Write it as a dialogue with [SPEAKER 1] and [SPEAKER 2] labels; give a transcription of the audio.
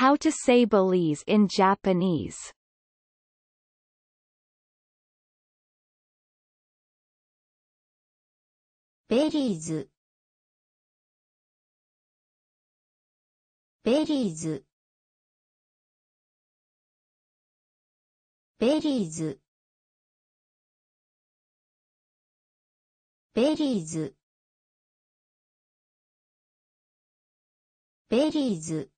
[SPEAKER 1] How to say Belize in Japanese
[SPEAKER 2] Belize Belize Belize Belize Belize